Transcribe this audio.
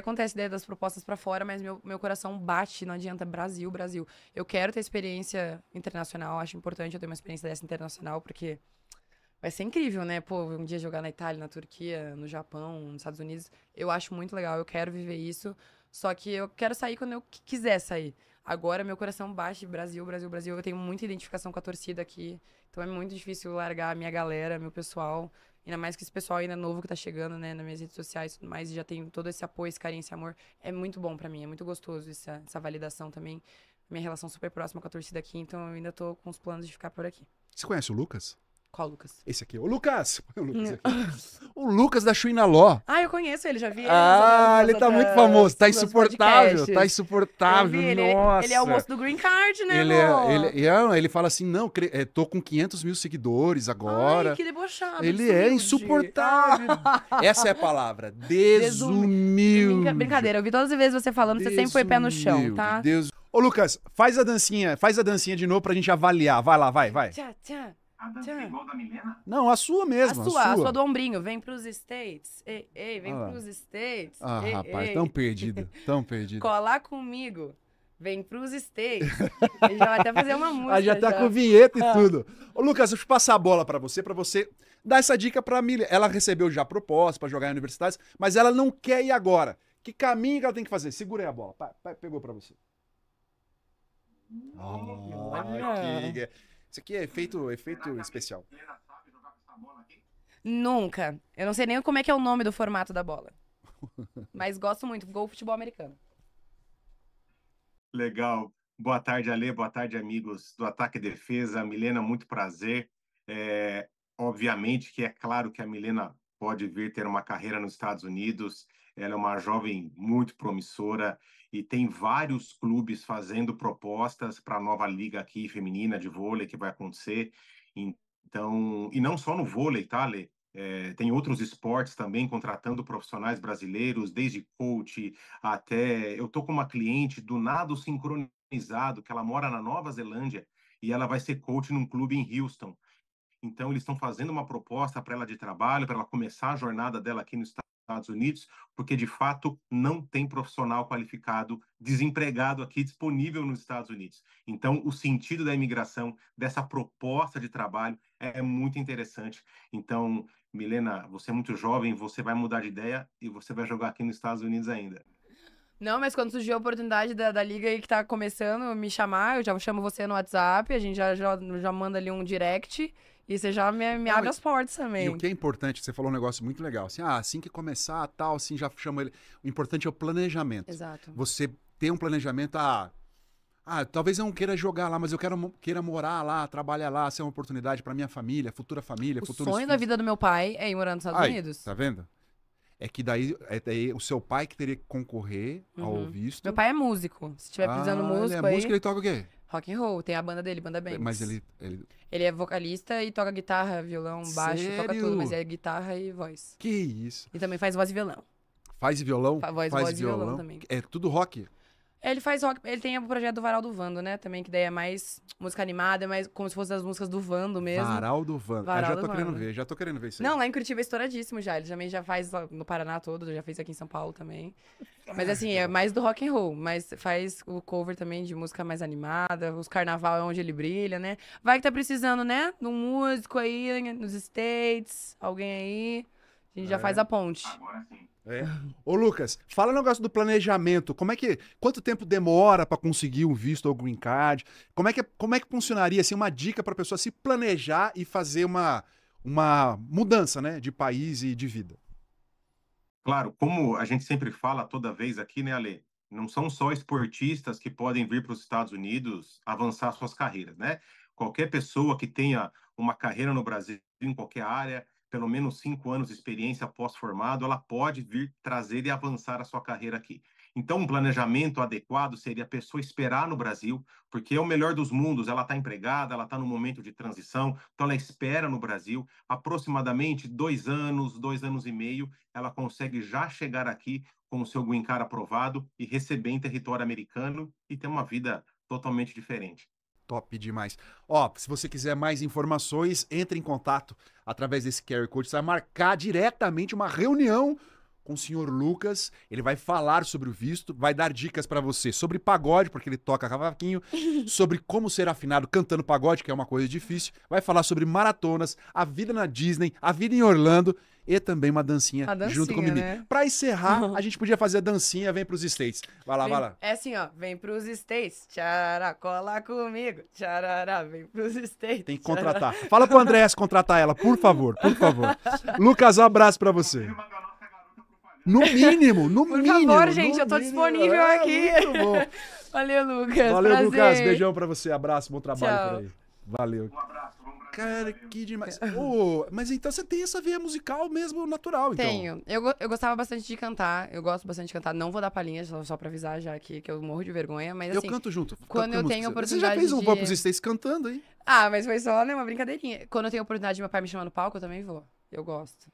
acontece ideia né, das propostas para fora, mas meu, meu coração bate, não adianta Brasil, Brasil. Eu quero ter experiência internacional, acho importante eu ter uma experiência dessa internacional, porque vai ser incrível, né? Pô, um dia jogar na Itália, na Turquia, no Japão, nos Estados Unidos, eu acho muito legal, eu quero viver isso, só que eu quero sair quando eu quiser sair. Agora meu coração bate Brasil, Brasil, Brasil. Eu tenho muita identificação com a torcida aqui, então é muito difícil largar a minha galera, meu pessoal, Ainda mais que esse pessoal ainda novo que tá chegando, né, nas minhas redes sociais e tudo mais, e já tem todo esse apoio, esse carinho, esse amor. É muito bom para mim, é muito gostoso essa, essa validação também. Minha relação super próxima com a torcida aqui, então eu ainda tô com os planos de ficar por aqui. Você conhece o Lucas? Qual Lucas? Esse aqui. O Lucas! O Lucas, aqui. o Lucas da Chuinaló. Ah, eu conheço ele, já vi ele. Ah, ele tá muito famoso. Tá insuportável, tá insuportável. Ele, é- Nossa. Ele é o moço do Green Card, né, ele, é, ele, é, ele fala assim: não, eh, tô com 500 mil seguidores agora. Ai, que debochado. Ele é insuportável. Essa é a palavra. Desumilde. Brincadeira, eu vi todas as vezes você falando, Desumilde. você sempre foi pé no chão, tá? Deus. Ô, Lucas, faz a dancinha, faz a dancinha de novo pra gente avaliar. Vai lá, vai, vai. Tchau, tchau dança igual da Milena? Não, a sua mesmo. A sua, a sua, a sua do ombrinho. Vem pros States. Ei, ei, vem ah. pros States. Ah, ei, rapaz, ei. tão perdido, tão perdido. Colar comigo. Vem pros States. Ele já vai até fazer uma música. Ah, já tá já. com vinheta e ah. tudo. Ô, Lucas, deixa eu passar a bola para você, para você dar essa dica pra Milena. Ela recebeu já proposta para jogar em universidades, mas ela não quer ir agora. Que caminho que ela tem que fazer? Segurei a bola. pegou para você. Oh, que... Isso aqui é efeito, efeito especial. Nunca. Eu não sei nem como é que é o nome do formato da bola. Mas gosto muito. Gol futebol americano. Legal. Boa tarde, Ale. Boa tarde, amigos do Ataque e Defesa. Milena, muito prazer. É, obviamente que é claro que a Milena pode vir ter uma carreira nos Estados Unidos. Ela é uma jovem muito promissora e tem vários clubes fazendo propostas para a nova liga aqui feminina de vôlei que vai acontecer. Então, e não só no vôlei, tá, Lê? É, tem outros esportes também contratando profissionais brasileiros, desde coach até. Eu tô com uma cliente do nado sincronizado, que ela mora na Nova Zelândia e ela vai ser coach num clube em Houston. Então, eles estão fazendo uma proposta para ela de trabalho, para ela começar a jornada dela aqui nos Estados Unidos, porque de fato não tem profissional qualificado desempregado aqui disponível nos Estados Unidos. Então, o sentido da imigração, dessa proposta de trabalho, é muito interessante. Então, Milena, você é muito jovem, você vai mudar de ideia e você vai jogar aqui nos Estados Unidos ainda. Não, mas quando surgiu a oportunidade da, da liga aí que tá começando me chamar, eu já chamo você no WhatsApp, a gente já, já, já manda ali um direct. E você já me, me abre as portas também. E o que é importante, você falou um negócio muito legal. Assim, ah, assim que começar, tal, assim, já chama ele. O importante é o planejamento. Exato. Você tem um planejamento, ah, ah, talvez eu não queira jogar lá, mas eu quero, queira morar lá, trabalhar lá, ser uma oportunidade para minha família, futura família, o futuros sonho filhos. da vida do meu pai é ir morar nos Estados Aí, Unidos. Tá vendo? É que daí, é daí é, o seu pai que teria que concorrer uhum. ao visto. Meu pai é músico. Se estiver precisando ah, músico. Ele é aí... músico, ele toca o quê? rock and roll, tem a banda dele, banda bem Mas ele. Ele, ele é vocalista e toca guitarra, violão, baixo, Sério? toca tudo, mas é guitarra e voz. Que isso. E também faz voz e violão. Faz e violão? Fa voz, faz voz e violão, violão também. É tudo rock? Ele faz rock. Ele tem o projeto do Varal do Vando, né? Também, que daí é mais música animada, é mais como se fosse as músicas do Vando mesmo. Varal do Vando. Ah, Varal ah, já tô querendo ver, já tô querendo ver isso aí. Não, lá em Curitiba é estouradíssimo já. Ele também já faz no Paraná todo, já fez aqui em São Paulo também. Mas assim, é mais do rock and roll, mas faz o cover também de música mais animada, os carnaval é onde ele brilha, né? Vai que tá precisando, né? De um músico aí, nos States, alguém aí. A gente é. já faz a ponte. Agora sim. É. Ô, Lucas, fala o negócio do planejamento. Como é que. Quanto tempo demora para conseguir um visto ou green card? Como é que, é, como é que funcionaria assim, uma dica para a pessoa se planejar e fazer uma, uma mudança né, de país e de vida? Claro, como a gente sempre fala toda vez aqui, né, Ale? Não são só esportistas que podem vir para os Estados Unidos avançar suas carreiras, né? Qualquer pessoa que tenha uma carreira no Brasil, em qualquer área, pelo menos cinco anos de experiência pós-formado, ela pode vir trazer e avançar a sua carreira aqui. Então, um planejamento adequado seria a pessoa esperar no Brasil, porque é o melhor dos mundos, ela está empregada, ela está no momento de transição, então ela espera no Brasil, aproximadamente dois anos, dois anos e meio, ela consegue já chegar aqui com o seu green card aprovado e receber em território americano e ter uma vida totalmente diferente. Top demais. Ó, se você quiser mais informações, entre em contato através desse QR Code. Você vai marcar diretamente uma reunião com o senhor Lucas. Ele vai falar sobre o visto, vai dar dicas para você sobre pagode, porque ele toca cavaquinho, sobre como ser afinado cantando pagode, que é uma coisa difícil. Vai falar sobre maratonas, a vida na Disney, a vida em Orlando e também uma dancinha, dancinha junto com o menino. Né? Pra encerrar, a gente podia fazer a dancinha Vem pros States. Vai lá, vem, vai lá. É assim, ó. Vem pros States. Tcharará, cola comigo. Tcharará, vem pros States. Tem que contratar. Tcharará. Fala pro Andrés contratar ela, por favor, por favor. Lucas, um abraço pra você. No mínimo, no Por mínimo. Por favor, gente, eu tô disponível é, aqui. Valeu, Lucas. Valeu, prazer. Lucas. Beijão pra você. Abraço, bom trabalho Tchau. por aí. Valeu. Um abraço. Cara, que demais. Oh, mas então você tem essa veia musical mesmo natural, então? Tenho. Eu, eu gostava bastante de cantar. Eu gosto bastante de cantar. Não vou dar palhinha, só, só pra avisar já que, que eu morro de vergonha, mas eu assim... Eu canto junto. Quando eu tenho oportunidade Você já fez um de... Popos States cantando, hein? Ah, mas foi só né, uma brincadeirinha. Quando eu tenho oportunidade de meu pai me chamar no palco, eu também vou. Eu gosto.